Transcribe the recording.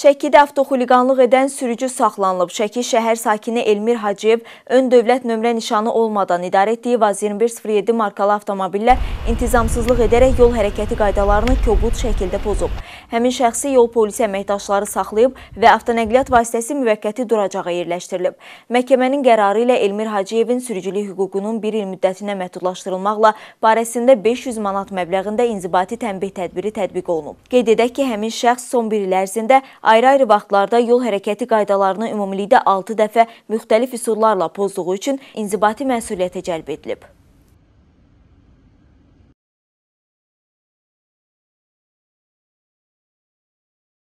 Şəkidə avtoxuliqanlıq edən sürücü saxlanılıb. Şəki şəhər sakini Elmir Hacıyev ön dövlət nömrə nişanı olmadan idarə etdiyi VAZ 2107 markalı avtomobillə intizamsızlıq edərək yol hərəkəti qaydalarını kobud şəkildə pozub. Həmin şəxsi yol polisi əməkdaşları saxlayıb və avtonəqliyyat vasitəsi müvəqqəti duracağa yerləşdirilib. Məhkəmənin qərarı ilə Elmir Hacıyevin sürücülük hüququnun bir il müddətinə məhdudlaşdırılmaqla barəsində 500 manat məbləğində inzibati tənbih tədbiri tətbiq olunub. Qeyd edək ki, həmin şəxs son bir il ərzində ayrı-ayrı vaxtlarda yol hərəkəti qaydalarını ümumilikdə 6 dəfə müxtəlif üsullarla pozduğu üçün inzibati məsuliyyətə cəlb edilib.